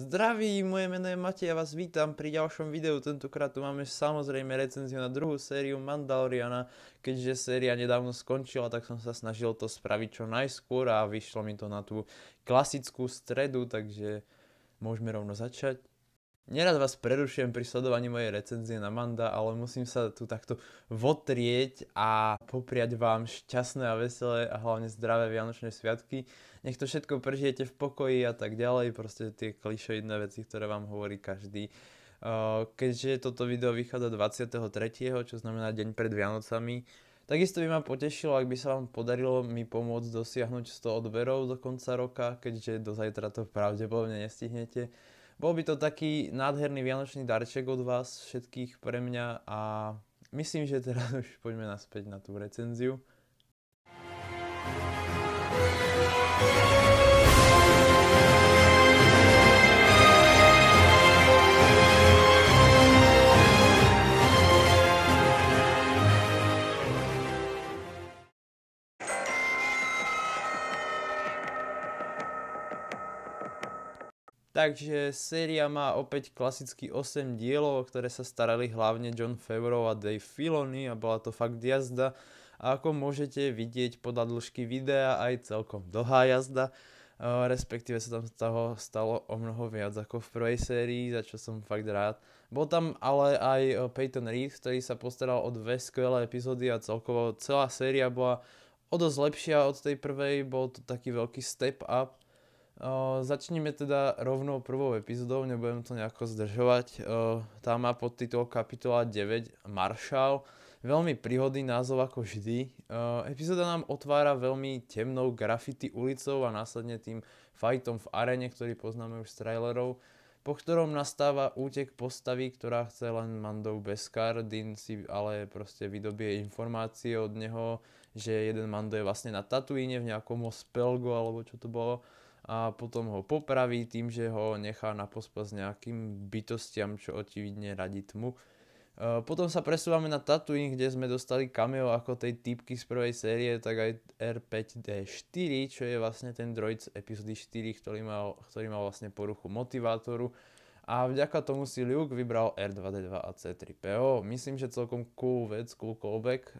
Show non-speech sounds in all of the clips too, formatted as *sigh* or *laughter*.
Zdraví, moje meno je Matej a vás vítam pri ďalšom videu. Tentokrát tu máme samozrejme recenziu na druhú sériu Mandaloriana. Keďže séria nedávno skončila, tak som sa snažil to spraviť čo najskôr a vyšlo mi to na tú klasickú stredu, takže môžeme rovno začať. Nerad vás prerušujem pri sledovaní mojej recenzie na Manda, ale musím sa tu takto votrieť a popriať vám šťastné a veselé a hlavne zdravé Vianočné sviatky. Nech to všetko prežijete v pokoji a tak ďalej, proste tie klišoidné veci, ktoré vám hovorí každý. Keďže toto video vychádza 23., čo znamená deň pred Vianocami, Takisto by ma potešilo, ak by sa vám podarilo mi pomôcť dosiahnuť 100 odberov do konca roka, keďže do zajtra to pravdepodobne nestihnete. Bol by to taký nádherný vianočný darček od vás všetkých pre mňa a myslím, že teraz *laughs* už poďme naspäť na tú recenziu. thank you Takže séria má opäť klasicky 8 dielov, o ktoré sa starali hlavne John Favreau a Dave Filoni a bola to fakt jazda. A ako môžete vidieť podľa dĺžky videa aj celkom dlhá jazda, respektíve sa tam toho stalo o mnoho viac ako v prvej sérii, za čo som fakt rád. Bol tam ale aj Peyton Reed, ktorý sa postaral o dve skvelé epizódy a celkovo celá séria bola o dosť lepšia od tej prvej, bol to taký veľký step up O, teda rovnou prvou epizodou, nebudem to nejako zdržovať. O, tá má podtitul kapitola 9 Maršal. Veľmi príhodný názov ako vždy. O, epizóda nám otvára veľmi temnou graffiti ulicou a následne tým fightom v arene, ktorý poznáme už z trailerov, po ktorom nastáva útek postavy, ktorá chce len Mandov Beskar. Din si ale proste vydobie informácie od neho, že jeden Mando je vlastne na Tatooine v nejakom Ospelgo alebo čo to bolo a potom ho popraví tým, že ho nechá na pospas nejakým bytostiam, čo očividne radí tmu. E, potom sa presúvame na Tatooine, kde sme dostali cameo ako tej typky z prvej série, tak aj R5D4, čo je vlastne ten droid z epizódy 4, ktorý mal, ktorý mal vlastne poruchu motivátoru. A vďaka tomu si Luke vybral R2D2 a C3PO. Myslím, že celkom cool vec, cool callback. E,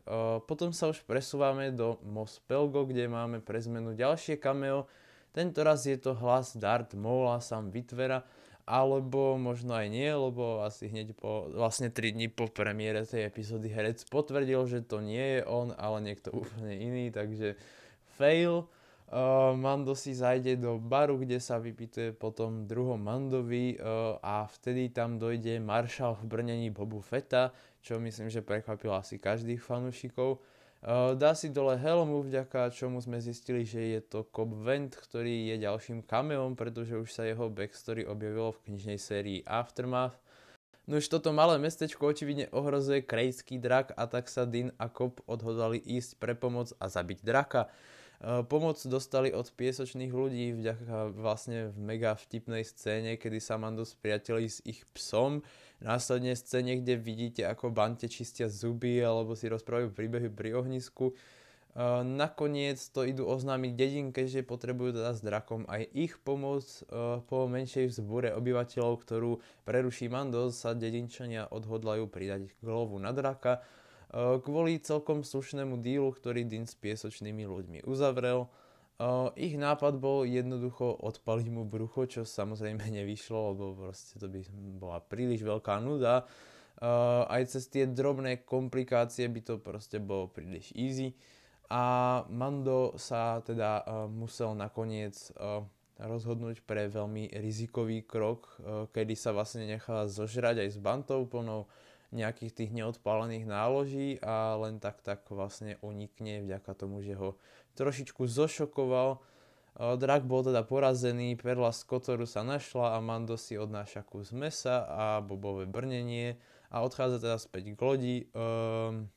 potom sa už presúvame do Mos Pelgo, kde máme pre zmenu ďalšie cameo, tento raz je to hlas Dart Mola sam Vitvera, alebo možno aj nie, lebo asi hneď po, vlastne 3 dní po premiére tej epizódy herec potvrdil, že to nie je on, ale niekto úplne iný, takže fail. Uh, Mando si zajde do baru, kde sa vypite potom druhom Mandovi uh, a vtedy tam dojde maršal v brnení Bobu Feta, čo myslím, že prekvapil asi každých fanúšikov. Eh, dá si dole helmu, vďaka čomu sme zistili, že je to Cobb Vent, ktorý je ďalším kameom, pretože už sa jeho backstory objavilo v knižnej sérii Aftermath. No už toto malé mestečko očividne ohrozuje krejský drak a tak sa Dean a Cobb odhodali ísť pre pomoc a zabiť draka. Eh, pomoc dostali od piesočných ľudí vďaka vlastne v mega vtipnej scéne, kedy sa Mando spriateli s ich psom, Následne ste niekde vidíte, ako bante čistia zuby alebo si rozprávajú príbehy pri ohnisku. Eh, nakoniec to idú oznámiť dedinke, že potrebujú teda s drakom aj ich pomoc. Eh, po menšej vzbúre obyvateľov, ktorú preruší Mando, sa dedinčania odhodlajú pridať glovu na draka eh, kvôli celkom slušnému dílu, ktorý dyn s piesočnými ľuďmi uzavrel ich nápad bol jednoducho odpaliť mu brucho, čo samozrejme *laughs* nevyšlo, lebo proste to by bola príliš veľká nuda. Uh, aj cez tie drobné komplikácie by to proste bolo príliš easy. A Mando sa teda uh, musel nakoniec uh, rozhodnúť pre veľmi rizikový krok, uh, kedy sa vlastne nechala zožrať aj s bantou plnou nejakých tých neodpálených náloží a len tak tak vlastne unikne vďaka tomu, že ho trošičku zošokoval. E, drak bol teda porazený, perla z kotoru sa našla a Mando si odnáša kus mesa a bobové brnenie a odchádza teda späť k lodi. Um,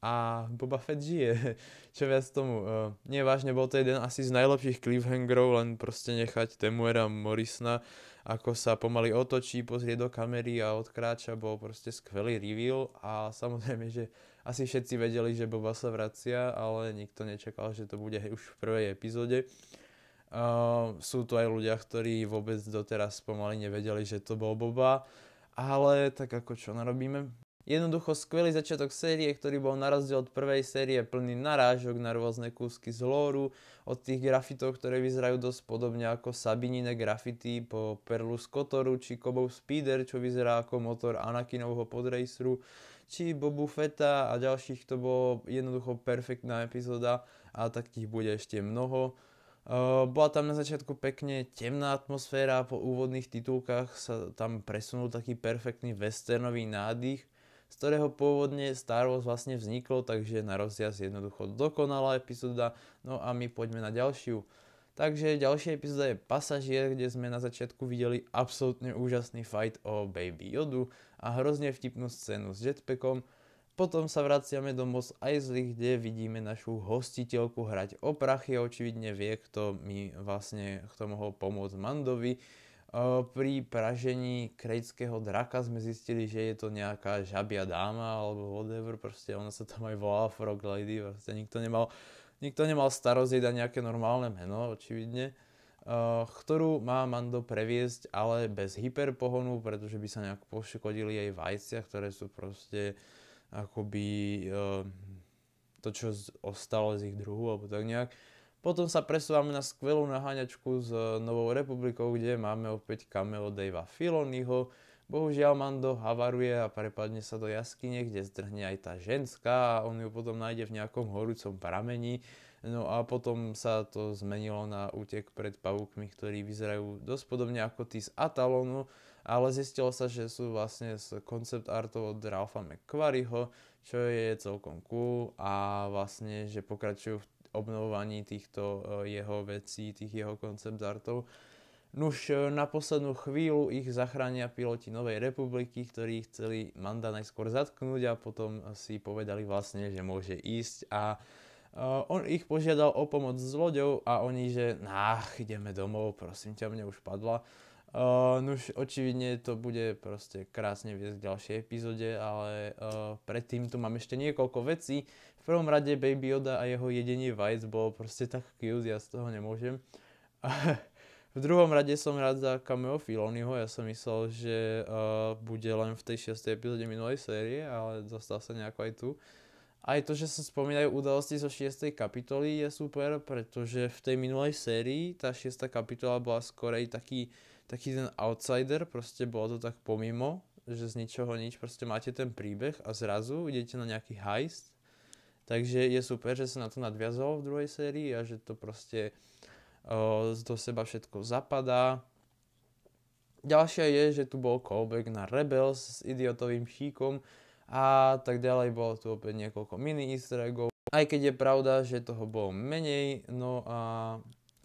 a Boba Fett žije. *laughs* Čo viac tomu. Uh, nie, vážne, bol to jeden asi z najlepších cliffhangerov, len proste nechať Temuera Morisna ako sa pomaly otočí, pozrie do kamery a odkráča, bol proste skvelý reveal a samozrejme, že asi všetci vedeli, že Boba sa vracia, ale nikto nečakal, že to bude už v prvej epizóde. Uh, sú tu aj ľudia, ktorí vôbec doteraz pomaly nevedeli, že to bol Boba, ale tak ako čo narobíme, Jednoducho skvelý začiatok série, ktorý bol na rozdiel od prvej série plný narážok na rôzne kúsky z lóru, od tých grafitov, ktoré vyzerajú dosť podobne ako Sabinine grafity po Perlu z Kotoru, či Kobov Speeder, čo vyzerá ako motor Anakinovho podrejsru, či Bobu Feta a ďalších, to bolo jednoducho perfektná epizóda a takých bude ešte mnoho. Ehm, bola tam na začiatku pekne temná atmosféra, po úvodných titulkách sa tam presunul taký perfektný westernový nádych z ktorého pôvodne Star Wars vlastne vzniklo, takže na rozdiaz jednoducho dokonalá epizóda. No a my poďme na ďalšiu. Takže ďalšia epizóda je Pasažier, kde sme na začiatku videli absolútne úžasný fight o Baby Yodu a hrozne vtipnú scénu s jetpackom. Potom sa vraciame do Mos Eisley, kde vidíme našu hostiteľku hrať o prachy, a očividne vie, kto mi vlastne, kto mohol pomôcť Mandovi. Pri pražení krejckého draka sme zistili, že je to nejaká žabia dáma alebo whatever, proste ona sa tam aj volá Frog Lady, proste nikto nemal, nikto nemal starosť jej dať nejaké normálne meno, očividne ktorú má Mando previesť, ale bez hyperpohonu, pretože by sa nejak poškodili jej vajcia, ktoré sú proste akoby ehm, to, čo ostalo z ich druhu, alebo tak nejak. Potom sa presúvame na skvelú naháňačku s e, Novou republikou, kde máme opäť cameo Davea Filonyho. Bohužiaľ Mando havaruje a prepadne sa do jaskyne, kde zdrhne aj tá ženská a on ju potom nájde v nejakom horúcom pramení. No a potom sa to zmenilo na útek pred pavúkmi, ktorí vyzerajú dosť podobne ako tí z Atalonu, ale zistilo sa, že sú vlastne z koncept artov od Ralpha McQuarrieho, čo je celkom cool a vlastne, že pokračujú v obnovovaní týchto eh, jeho vecí, tých jeho koncept artov. Nuž eh, na poslednú chvíľu ich zachránia piloti Novej republiky, ktorí chceli Manda najskôr zatknúť a potom si povedali vlastne, že môže ísť a eh, on ich požiadal o pomoc s loďou a oni, že nách, ideme domov, prosím ťa, mne už padla. Uh, eh, nuž, no očividne to bude proste krásne viesť k ďalšej epizóde, ale uh, predtým tu mám ešte niekoľko vecí. V prvom rade Baby Yoda a jeho jedenie vajec bolo proste tak cute, ja z toho nemôžem. v druhom rade som rád za cameo Filonyho, ja som myslel, že uh, bude len v tej 6. epizóde minulej série, ale dostal sa nejako aj tu. Aj to, že sa spomínajú udalosti zo 6. kapitoly je super, pretože v tej minulej sérii tá 6. kapitola bola skorej taký taký ten outsider, proste bolo to tak pomimo, že z ničoho nič, proste máte ten príbeh a zrazu idete na nejaký heist. Takže je super, že sa na to nadviazalo v druhej sérii a že to proste uh, do seba všetko zapadá. Ďalšia je, že tu bol callback na Rebels s idiotovým šíkom a tak ďalej. Bolo tu opäť niekoľko mini easter eggov. Aj keď je pravda, že toho bolo menej, no a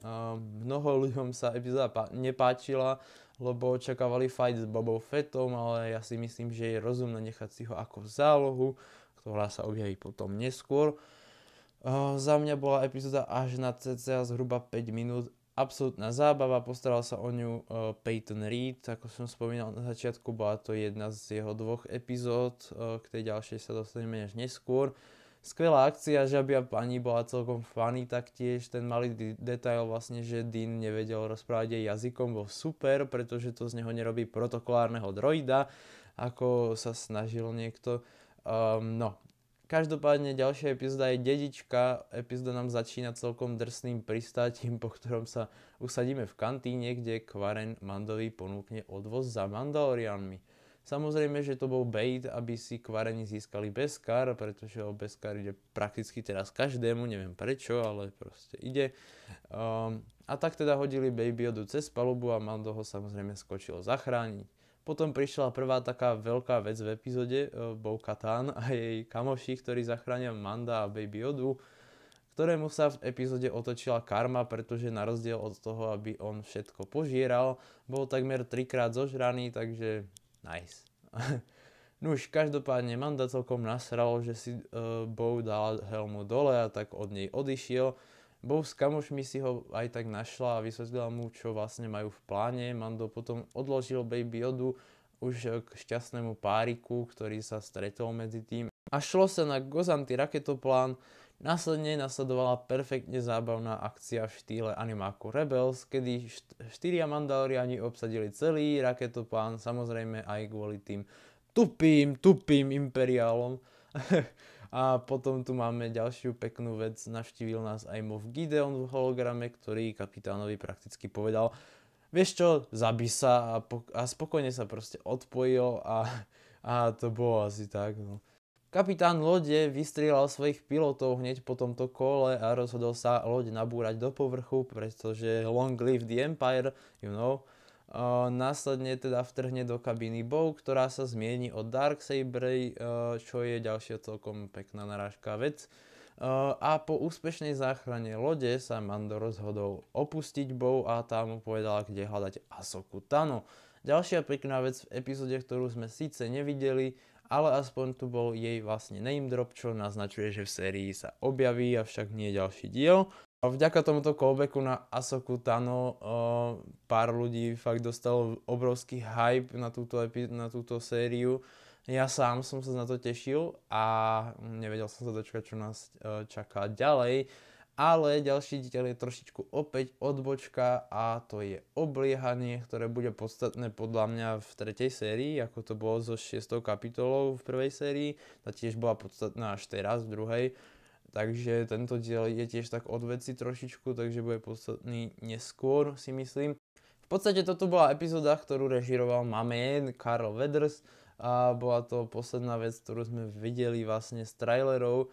Ehm, mnoho ľuďom sa epizóda nepáčila, lebo očakávali fight s Bobou Fettom, ale ja si myslím, že je rozumné nechať si ho ako zálohu, ktorá sa objaví potom neskôr. Uh, za mňa bola epizóda až na cca zhruba 5 minút absolutná zábava, postaral sa o ňu uh, Peyton Reed, ako som spomínal na začiatku, bola to jedna z jeho dvoch epizód, uh, k tej ďalšej sa dostaneme až neskôr skvelá akcia, žabia pani bola celkom funny taktiež, ten malý detail vlastne, že Dean nevedel rozprávať jej jazykom, bol super, pretože to z neho nerobí protokolárneho droida, ako sa snažil niekto. Um, no, každopádne ďalšia epizóda je dedička, epizóda nám začína celkom drsným pristátim, po ktorom sa usadíme v kantíne, kde Kvaren Mandovi ponúkne odvoz za Mandalorianmi. Samozrejme, že to bol bait, aby si kvareni získali Beskar, pretože o Beskar ide prakticky teraz každému, neviem prečo, ale proste ide. Um, a tak teda hodili Babyodu cez palubu a Mando ho samozrejme skočilo zachrániť. Potom prišla prvá taká veľká vec v uh, bol Katán a jej kamoši, ktorí zachránia Manda a Baby Yodu, ktorému sa v epizode otočila karma, pretože na rozdiel od toho, aby on všetko požieral, bol takmer trikrát zožraný, takže Nice. *laughs* no už každopádne Manda celkom nasral, že si uh, Bow dal helmu dole a tak od nej odišiel. Bow s kamošmi si ho aj tak našla a vysvetlila mu, čo vlastne majú v pláne. Mando potom odložil Baby Yodu už k šťastnému páriku, ktorý sa stretol medzi tým. A šlo sa na Gozanty raketoplán, Následne nasledovala perfektne zábavná akcia v štýle animáku Rebels, kedy št- štyria mandaloriani obsadili celý raketoplán, samozrejme aj kvôli tým tupým, tupým imperiálom. *laughs* A potom tu máme ďalšiu peknú vec, navštívil nás aj Moff Gideon v holograme, ktorý kapitánovi prakticky povedal, vieš čo, zabí sa a, po- a spokojne sa proste odpojil a, a to bolo asi tak. No. Kapitán lode vystrieľal svojich pilotov hneď po tomto kole a rozhodol sa loď nabúrať do povrchu, pretože long live the empire, you know. Uh, následne teda vtrhne do kabiny Bow, ktorá sa zmieni od Saber, uh, čo je ďalšia celkom pekná narážka vec. Uh, a po úspešnej záchrane lode sa Mando rozhodol opustiť Bow a tá mu povedala, kde hľadať Asoku Tano. Ďalšia pekná vec v epizóde, ktorú sme síce nevideli, ale aspoň tu bol jej vlastne name drop, čo naznačuje, že v sérii sa objaví, avšak nie je ďalší diel. A vďaka tomuto callbacku na Asoku Tano uh, pár ľudí fakt dostalo obrovský hype na túto, epi- na túto sériu. Ja sám som sa na to tešil a nevedel som sa dočkať, čo nás uh, čaká ďalej. Ale ďalší diel je trošičku opäť odbočka a to je obliehanie, ktoré bude podstatné podľa mňa v tretej sérii, ako to bolo zo 6. kapitolou v prvej sérii, tá tiež bola podstatná až teraz v druhej. Takže tento diel je tiež tak od veci trošičku, takže bude podstatný neskôr si myslím. V podstate toto bola epizóda, ktorú režiroval Mamen Karl Weders a bola to posledná vec, ktorú sme videli vlastne z trailerov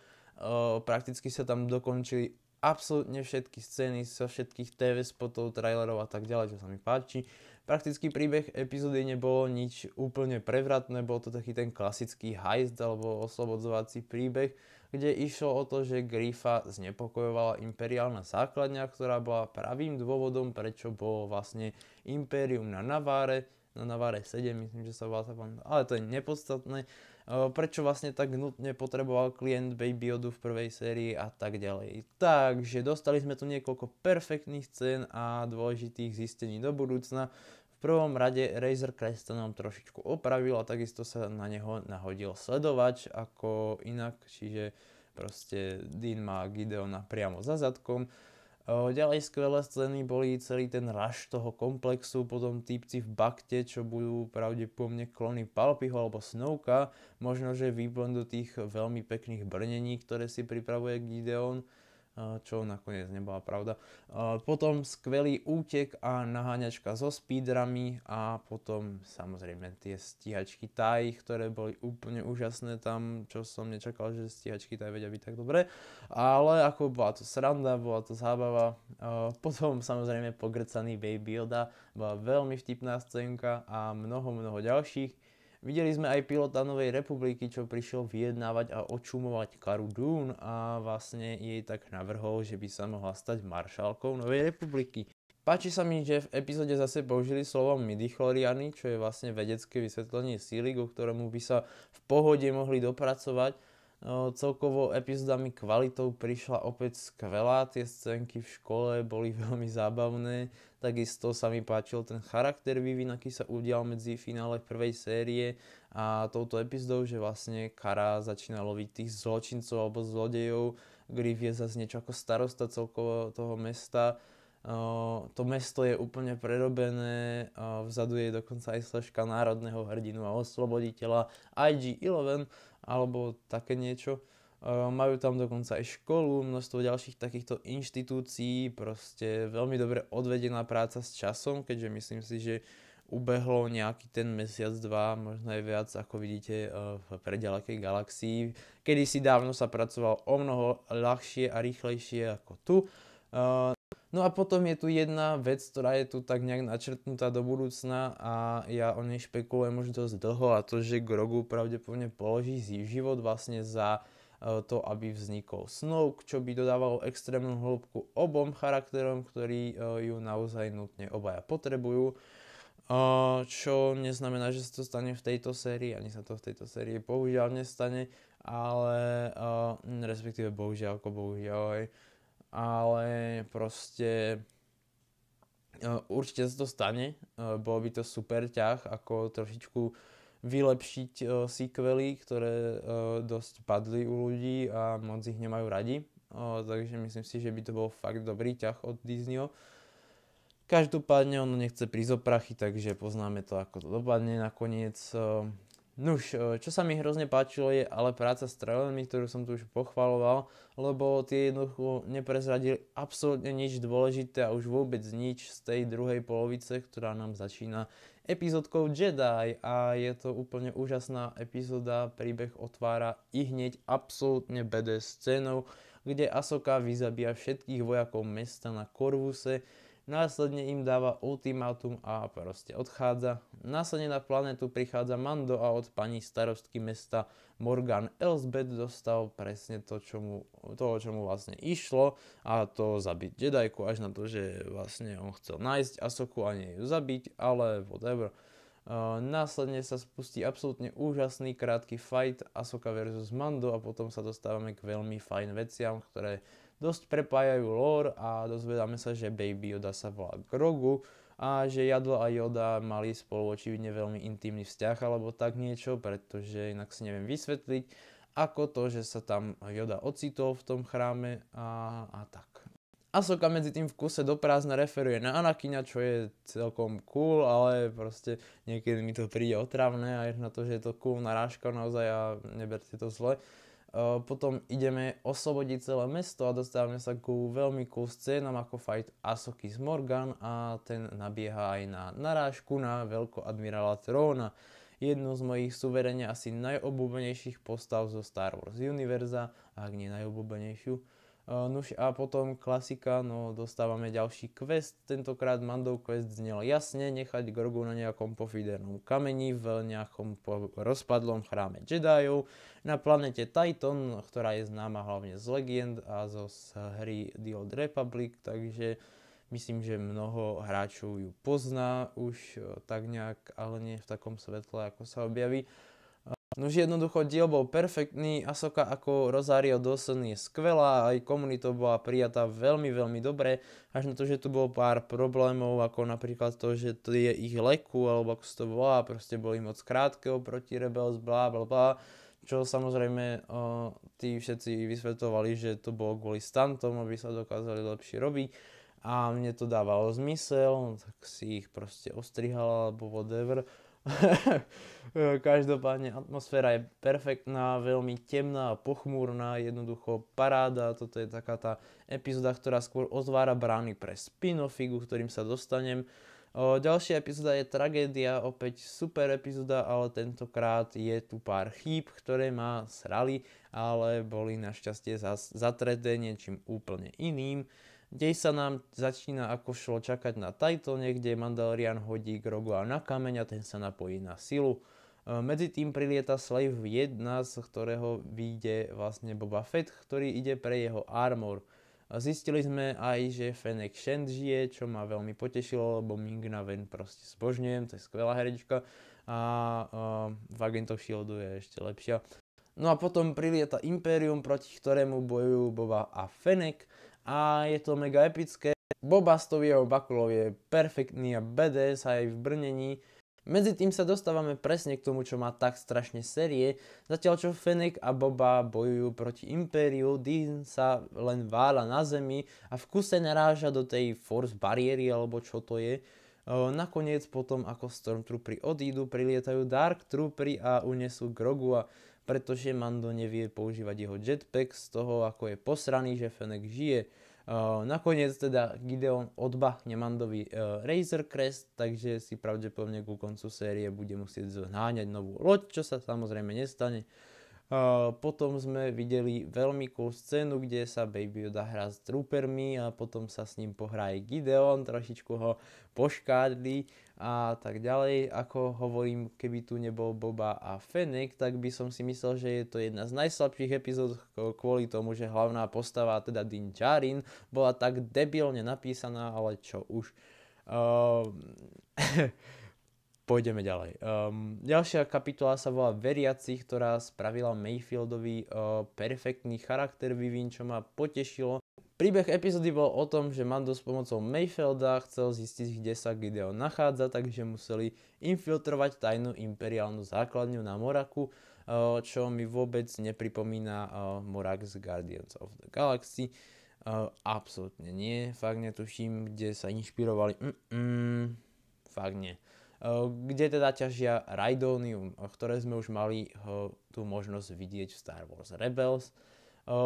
prakticky sa tam dokončili absolútne všetky scény zo všetkých TV spotov, trailerov a tak ďalej, čo sa mi páči. Prakticky príbeh epizódy nebolo nič úplne prevratné, bol to taký ten klasický heist alebo oslobodzovací príbeh, kde išlo o to, že Grifa znepokojovala imperiálna základňa, ktorá bola pravým dôvodom, prečo bolo vlastne impérium na Naváre, na Naváre 7, myslím, že sa volá ale to je nepodstatné prečo vlastne tak nutne potreboval klient Baby Yodu v prvej sérii a tak ďalej. Takže dostali sme tu niekoľko perfektných cen a dôležitých zistení do budúcna. V prvom rade Razer sa nám trošičku opravil a takisto sa na neho nahodil sledovač ako inak, čiže proste Dean má Gideona priamo za zadkom Eh, ďalej skvelé scény boli celý ten raž toho komplexu, potom týpci v bakte, čo budú pravdepodobne klony Palpyho alebo Snowka, možno že výplň do tých veľmi pekných brnení, ktoré si pripravuje Gideon čo nakoniec nebola pravda. Potom skvelý útek a naháňačka so speedrami a potom samozrejme tie stíhačky Thai, ktoré boli úplne úžasné tam, čo som nečakal, že stíhačky Thai vedia byť tak dobre. Ale ako bola to sranda, bola to zábava. Potom samozrejme pogrcaný Baby Yoda, bola veľmi vtipná scénka a mnoho, mnoho ďalších. Videli sme aj pilota Novej republiky, čo prišiel vyjednávať a očumovať Karu Dún a vlastne jej tak navrhol, že by sa mohla stať maršálkou Novej republiky. Páči sa mi, že v epizóde zase použili slovo midichloriany, čo je vlastne vedecké vysvetlenie síly, ku ktorému by sa v pohode mohli dopracovať. No, celkovo epizódami kvalitou prišla opäť skvelá, tie scénky v škole boli *laughs* veľmi zábavné, Takisto sa mi páčil ten charakter vývin, aký sa udial medzi finále prvej série a touto epizódou, že vlastne Kara začína loviť tých zločincov alebo zlodejov, Griff je zase niečo ako starosta celkovo toho mesta, to mesto je úplne prerobené, vzadu je dokonca aj složka národného hrdinu a osloboditeľa IG-11 alebo také niečo. Ehm, majú tam dokonca aj školu, množstvo ďalších takýchto inštitúcií, proste veľmi dobre odvedená práca s časom, keďže myslím si, že ubehlo nejaký ten mesiac, dva, možno aj viac, ako vidíte eh, v predalekej galaxii. Kedy si dávno sa pracoval o mnoho ľahšie a rýchlejšie ako tu. Ehm, no a potom je tu jedna vec, ktorá je tu tak nejak načrtnutá do budúcna a ja o nej špekulujem už dosť dlho a to, že Grogu pravdepodobne položí život vlastne za E, to, aby vznikol Snoke, čo by dodávalo extrémnu hĺbku obom charakterom, ktorí e, ju naozaj nutne obaja potrebujú. E, čo neznamená, že sa to stane v tejto sérii, ani sa to v tejto sérii bohužiaľ nestane, ale respektíve bohužiaľ ako bohužiaľ aj, ale proste určite sa to stane, bolo by to super ťah, ako trošičku vylepšiť uh, sequely, ktoré uh, dosť padli u ľudí a moc ich nemajú radi. Uh, takže myslím si, že by to bol fakt dobrý ťah od Disneyho. Každopádne ono nechce prísť o prachy, takže poznáme to, ako to dopadne nakoniec. Uh, Nuž, e, čo sa mi hrozne páčilo je ale práca s trailermi, ktorú som tu už pochvaloval, lebo tie jednoducho neprezradili absolútne nič dôležité a už vôbec nič z tej druhej polovice, ktorá nám začína epizódkou Jedi a je to úplne úžasná epizóda, príbeh otvára i hneď absolútne BD scénou, kde Asoka vyzabíja všetkých vojakov mesta na Korvuse, Následne im dáva ultimátum a proste odchádza. Následne na planetu prichádza Mando a od pani starostky mesta Morgan Elsbeth dostal presne to, čo mu, toho, čo mu vlastne išlo a to zabiť Jedajku až na to, že vlastne on chcel nájsť Asoku a nie ju zabiť, ale whatever. Uh, následne sa spustí absolútne úžasný krátky fight Asoka vs. Mando a potom sa dostávame k veľmi fajn veciam, ktoré dosť prepájajú lore a dozvedáme sa, že Baby Yoda sa volá Grogu a že Jadlo a Yoda mali spolu očividne veľmi intimný vzťah alebo tak niečo, pretože inak si neviem vysvetliť, ako to, že sa tam Yoda ocitol v tom chráme a, a tak. Asoka medzi tým v kuse do prázdna referuje na Anakina, čo je celkom cool, ale proste niekedy mi to príde otravné a je na to, že je to cool narážka naozaj a neberte to zle. Eh, potom ideme oslobodiť celé mesto a dostávame sa ku veľmi cool scénam ako fight Asoky z Morgan a ten nabieha aj na narážku na admirála Tróna, jednu z mojich suverene asi najobúbenejších postav zo Star Wars univerza, ak nie najobúbenejšiu. Nuž a potom klasika, no dostávame ďalší quest, tentokrát Mandov quest znel jasne nechať Grogu na nejakom pofidernom kameni v nejakom rozpadlom chráme Jediov na planete Titan, ktorá je známa hlavne z legend a zo z hry The Old Republic, takže myslím, že mnoho hráčov ju pozná už e, tak nejak, ale nie v takom svetle, ako sa objaví už jednoducho diel bol perfektný, Asoka ako Rosario Dawson je skvelá, aj komunita bola prijatá veľmi, veľmi dobre, až na to, že tu bolo pár problémov, ako napríklad to, že to je ich leku, alebo ako sa to volá, proste boli moc krátke oproti Rebels, bla bla bla, čo samozrejme o, tí všetci vysvetovali, že to bolo kvôli stantom, aby sa dokázali lepšie robiť a mne to dávalo zmysel, tak si ich proste ostrihala alebo whatever *laughs* Každopádne atmosféra je perfektná, veľmi temná a pochmúrna, jednoducho paráda. Toto je taká tá epizóda, ktorá skôr otvára brány pre spinofigu, ktorým sa dostanem. O, ďalšia epizóda je tragédia, opäť super epizóda, ale tentokrát je tu pár chýb, ktoré ma srali, ale boli našťastie zas zatreté niečím úplne iným. Dej sa nám začína ako šlo čakať na Titane, kde Mandalorian hodí Grogu a na kameň a ten sa napojí na silu. E, medzi tým prilieta Slave 1, z ktorého vyjde vlastne Boba Fett, ktorý ide pre jeho armor. Zistili sme aj, že Fennec Shand žije, čo ma veľmi potešilo, lebo na Ven proste zbožňujem, to je skvelá herečka a uh, v Agentov Shieldu je ešte lepšia. No a potom prilieta Imperium, proti ktorému bojujú Boba a Fennec a je to mega epické. Bobastov jeho Bakulov je perfektný a BDS aj v brnení. Medzi tým sa dostávame presne k tomu, čo má tak strašne série, zatiaľ čo Fennec a Boba bojujú proti Impériu, Dean sa len vála na zemi a v kuse naráža do tej Force bariéry alebo čo to je. Nakoniec potom ako Stormtroopery odídu, prilietajú Dark Troopery a unesú Grogu a pretože Mando nevie používať jeho jetpack z toho, ako je posraný, že Fennec žije. nakoniec teda Gideon odbahne Mandovi Razor Crest, takže si pravdepodobne ku koncu série bude musieť zháňať novú loď, čo sa samozrejme nestane. potom sme videli veľmi cool scénu, kde sa Baby Yoda hrá s troopermi a potom sa s ním pohráje Gideon, trošičku ho poškádli a tak ďalej. Ako hovorím, keby tu nebol Boba a Fennec, tak by som si myslel, že je to jedna z najslabších epizód kvôli tomu, že hlavná postava, teda Din Djarin, bola tak debilne napísaná, ale čo už. Um, *laughs* Pôjdeme ďalej. Um, ďalšia kapitola sa volá Veriaci, ktorá spravila Mayfieldovi uh, perfektný charakter vyvín, čo ma potešilo, Príbeh epizódy bol o tom, že Mando s pomocou Mayfelda chcel zistiť, kde sa Gideon nachádza, takže museli infiltrovať tajnú imperiálnu základňu na Moraku, eh, čo mi vôbec nepripomína eh, Morak z Guardians of the Galaxy. Eh, Absolutne nie, fakt netuším, kde sa inšpirovali, Mm-mm, fakt nie. Kde teda ťažia Raidonium, ktoré sme už mali tú možnosť vidieť v Star Wars Rebels,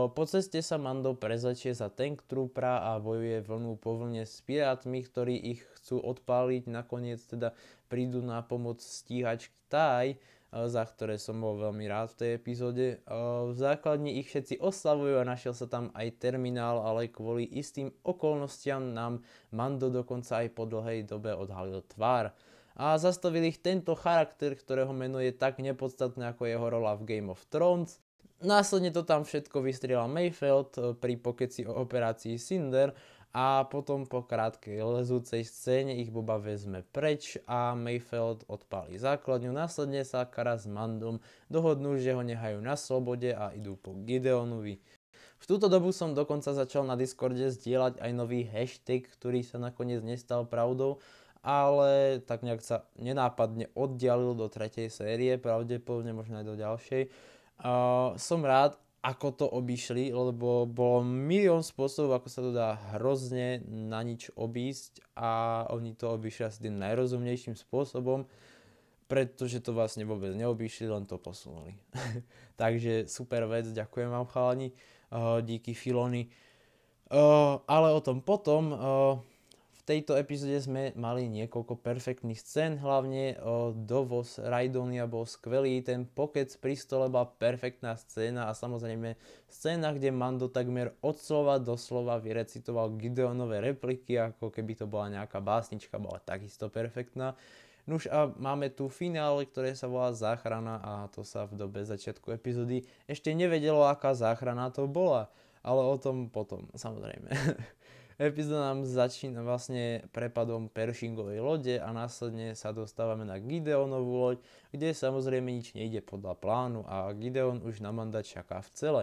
po ceste sa Mando prezlečie za tank trupra a bojuje vlnu po vlne s pirátmi, ktorí ich chcú odpáliť. Nakoniec teda prídu na pomoc stíhač Taj, za ktoré som bol veľmi rád v tej epizóde. V základni ich všetci oslavujú a našiel sa tam aj terminál, ale kvôli istým okolnostiam nám Mando dokonca aj po dlhej dobe odhalil tvár a zastavil ich tento charakter, ktorého meno je tak nepodstatné ako jeho rola v Game of Thrones Následne to tam všetko vystrieľa Mayfeld e, pri pokeci o operácii Cinder a potom po krátkej lezúcej scéne ich Boba vezme preč a Mayfeld odpálí základňu. Následne sa Kara s Mandom dohodnú, že ho nehajú na slobode a idú po Gideonovi. V túto dobu som dokonca začal na Discorde zdieľať aj nový hashtag, ktorý sa nakoniec nestal pravdou, ale tak nejak sa nenápadne oddialil do tretej série, pravdepodobne možno aj do ďalšej Uh, som rád, ako to obišli, lebo bolo milión spôsobov, ako sa to dá hrozne na nič obísť a oni to obišli asi tým najrozumnejším spôsobom, pretože to vlastne vôbec neobišli, len to posunuli. *laughs* Takže super vec, ďakujem vám chalani, uh, díky Filony. Uh, ale o tom potom. Uh, tejto epizóde sme mali niekoľko perfektných scén, hlavne o, dovoz Raidonia bol skvelý, ten pokec pri stole bola perfektná scéna a samozrejme scéna, kde Mando takmer od slova do slova vyrecitoval Gideonové repliky, ako keby to bola nejaká básnička, bola takisto perfektná. Nuž a máme tu finále, ktoré sa volá záchrana a to sa v dobe začiatku epizódy ešte nevedelo, aká záchrana to bola. Ale o tom potom, samozrejme. *laughs* Epizóda nám začína vlastne prepadom Peršingovej lode a následne sa dostávame na Gideonovú loď, kde samozrejme nič nejde podľa plánu a Gideon už na manda čaká v cele.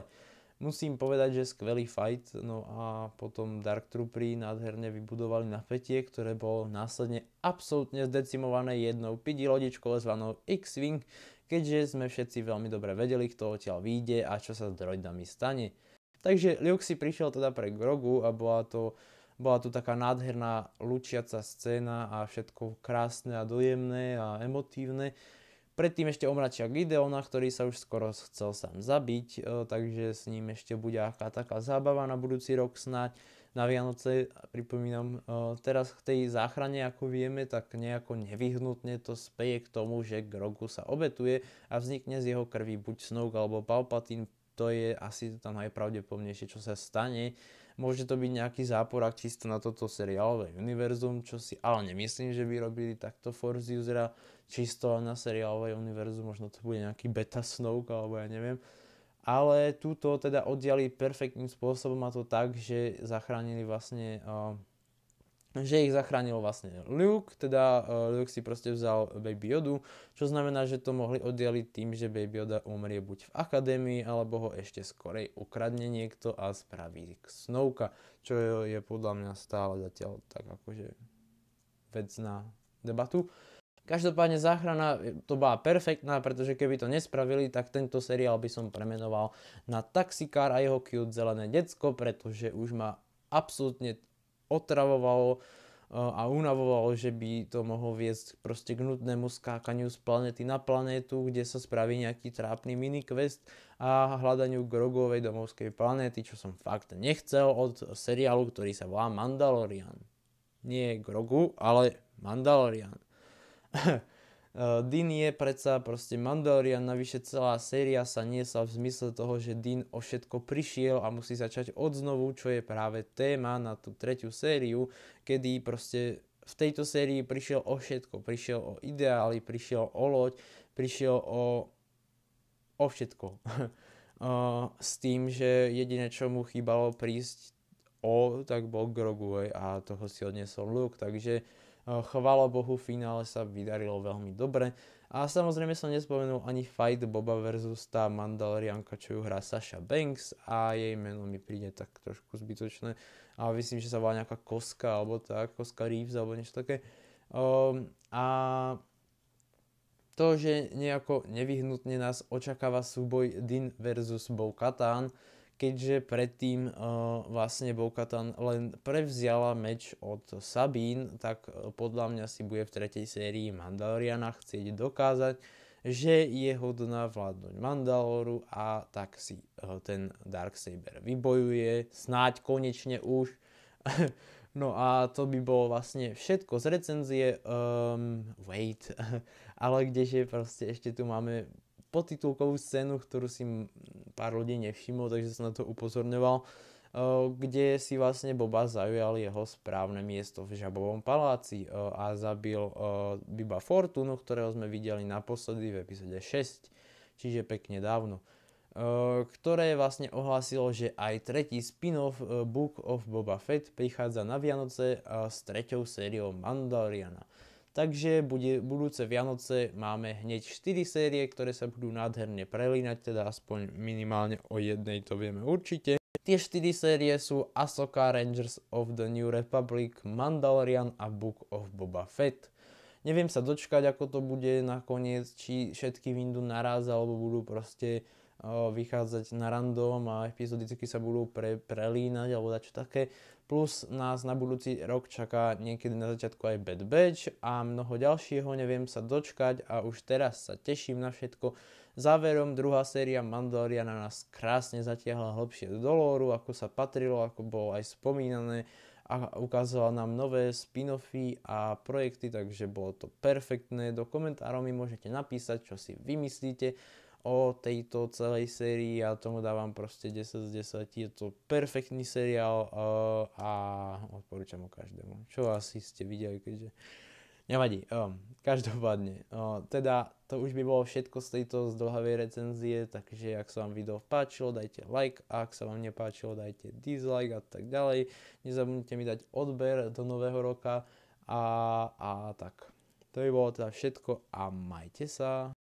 Musím povedať, že skvelý fight, no a potom Dark Troopery nádherne vybudovali napätie, ktoré bolo následne absolútne zdecimované jednou pidi lodičkou zvanou X-Wing, keďže sme všetci veľmi dobre vedeli, kto odtiaľ vyjde a čo sa s droidami stane. Takže si prišiel teda pre Grogu a bola to, bola to taká nádherná lučiaca scéna a všetko krásne a dojemné a emotívne. Predtým ešte omračia Gideona, ktorý sa už skoro chcel sám zabiť, e, takže s ním ešte bude aká taká zábava na budúci rok snáď. Na Vianoce, pripomínam, e, teraz k tej záchrane, ako vieme, tak nejako nevyhnutne to speje k tomu, že Grogu sa obetuje a vznikne z jeho krvi buď Snoke alebo Palpatine to je asi to najpravdepodobnejšie, čo sa stane. Môže to byť nejaký záporak čisto na toto seriálové univerzum, čo si ale nemyslím, že by robili takto Force Usera čisto na seriálové univerzum, možno to bude nejaký beta Snoke alebo ja neviem. Ale túto teda oddiali perfektným spôsobom a to tak, že zachránili vlastne uh, že ich zachránil vlastne Luke, teda e, Luke si proste vzal Baby Yodu, čo znamená, že to mohli oddialiť tým, že Baby Yoda umrie buď v akadémii, alebo ho ešte skorej ukradne niekto a spraví Snowka, čo je podľa mňa stále zatiaľ tak akože vec na debatu. Každopádne záchrana e, to bola perfektná, pretože keby to nespravili, tak tento seriál by som premenoval na taxikár a jeho cute zelené decko, pretože už má absolútne otravovalo eh, a unavovalo, že by to mohlo viesť proste k nutnému skákaniu z planety na planétu, kde sa spraví nejaký trápny mini-quest a hľadaniu Grogovej domovskej planéty, čo som fakt nechcel od seriálu, ktorý sa volá Mandalorian. Nie Grogu, ale Mandalorian. *laughs* Eh, Din je predsa proste Mandalorian, navyše celá séria sa niesla v zmysle toho, že Din o všetko prišiel a musí začať od znovu, čo je práve téma na tú tretiu sériu, kedy proste v tejto sérii prišiel o všetko. Prišiel o ideály, prišiel o loď, prišiel o, o všetko. *laughs* Eh, s tým, že jediné, čo mu chýbalo prísť o, tak bol Grogu a toho si odnesol Luke, takže uh, Eh, Chvála Bohu, v finále sa vydarilo veľmi dobre. A samozrejme som nespomenul ani fight Boba versus tá Mandalorianka, čo ju hrá Sasha Banks a jej meno mi príde tak trošku zbytočné. A myslím, že sa volá nejaká Koska alebo tak, Koska Reeves alebo niečo také. Um, a to, že nejako nevyhnutne nás očakáva súboj Din versus Bo Katan, keďže predtým eh, vlastne Bokatan len prevzala meč od Sabín, tak eh, podľa mňa si bude v tretej sérii Mandaloriana chcieť dokázať, že je hodná vládnuť Mandaloru a tak si eh, ten Darksaber vybojuje, snáď konečne už. *laughs* No a to by bolo vlastne všetko z recenzie. Um, wait. *laughs* Ale kdeže proste ešte tu máme podtitulkovú scénu, ktorú si pár ľudí nevšimol, takže som na to upozorňoval, e, kde si vlastne Boba zaujal jeho správne miesto v Žabovom paláci e, a zabil e, Biba Fortunu, ktorého sme videli naposledy v epizode 6, čiže pekne dávno ktoré vlastne ohlásilo, že aj tretí spin-off Book of Boba Fett prichádza na Vianoce s treťou sériou Mandaloriana. Takže bude budúce Vianoce máme hneď 4 série, ktoré sa budú nádherne prelínať, teda aspoň minimálne o jednej to vieme určite. Tie 4 série sú Asoka Rangers of the New Republic, Mandalorian a Book of Boba Fett. Neviem sa dočkať, ako to bude nakoniec, či všetky vyjdú naraz, alebo budú proste vychádzať na random a epizodicky sa budú pre, prelínať alebo čo také. Plus nás na budúci rok čaká niekedy na začiatku aj Bad Batch a mnoho ďalšieho neviem sa dočkať a už teraz sa teším na všetko. Záverom druhá séria Mandaloriana nás krásne zatiahla hlbšie do doloru, ako sa patrilo, ako bolo aj spomínané a ukázala nám nové spin-offy a projekty, takže bolo to perfektné. Do komentárov mi môžete napísať, čo si vymyslíte o tejto celej sérii ja tomu dávam proste 10 z 10. Je to perfektný seriál uh, a odporúčam ho každému. Čo asi ste videli, keďže... Nevadí, um, každopádne. Uh, teda to už by bolo všetko z tejto zdlhavej recenzie, takže ak sa vám video páčilo, dajte like, a ak sa vám nepáčilo, dajte dislike a tak ďalej. Nezabudnite mi dať odber do nového roka a, a tak. To by bolo teda všetko a majte sa.